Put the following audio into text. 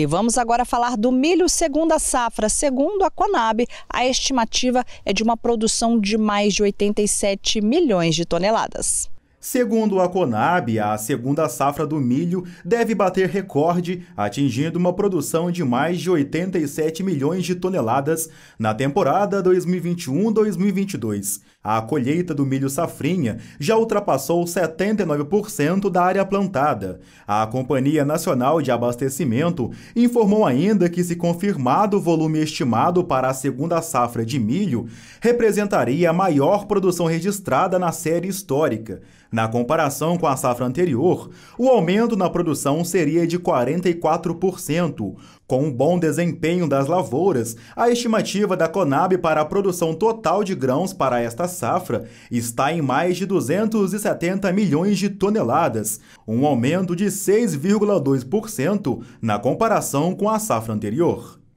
E vamos agora falar do milho segunda safra. Segundo a Conab, a estimativa é de uma produção de mais de 87 milhões de toneladas. Segundo a Conab, a segunda safra do milho deve bater recorde, atingindo uma produção de mais de 87 milhões de toneladas na temporada 2021-2022. A colheita do milho safrinha já ultrapassou 79% da área plantada. A Companhia Nacional de Abastecimento informou ainda que, se confirmado o volume estimado para a segunda safra de milho, representaria a maior produção registrada na série histórica. Na comparação com a safra anterior, o aumento na produção seria de 44%. Com um bom desempenho das lavouras, a estimativa da Conab para a produção total de grãos para esta safra está em mais de 270 milhões de toneladas, um aumento de 6,2% na comparação com a safra anterior.